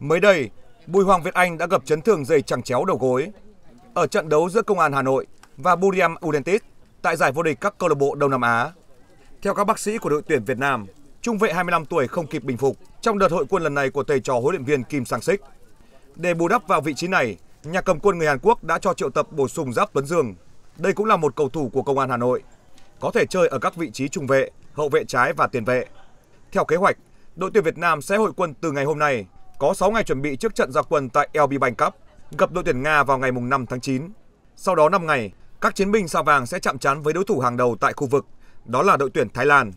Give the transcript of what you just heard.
Mới đây, Bùi Hoàng Việt Anh đã gặp chấn thương dây chẳng chéo đầu gối ở trận đấu giữa Công an Hà Nội và Buriam Udentis tại giải vô địch các câu lạc bộ Đông Nam Á. Theo các bác sĩ của đội tuyển Việt Nam, trung vệ 25 tuổi không kịp bình phục trong đợt hội quân lần này của thầy trò huấn luyện viên Kim Sang Sik. Để bù đắp vào vị trí này, nhà cầm quân người Hàn Quốc đã cho triệu tập bổ sung Giáp Tuấn Dương. Đây cũng là một cầu thủ của Công an Hà Nội, có thể chơi ở các vị trí trung vệ, hậu vệ trái và tiền vệ. Theo kế hoạch, đội tuyển Việt Nam sẽ hội quân từ ngày hôm nay có 6 ngày chuẩn bị trước trận ra quân tại LB Bank Cup gặp đội tuyển Nga vào ngày mùng 5 tháng 9. Sau đó 5 ngày, các chiến binh sao vàng sẽ chạm trán với đối thủ hàng đầu tại khu vực, đó là đội tuyển Thái Lan.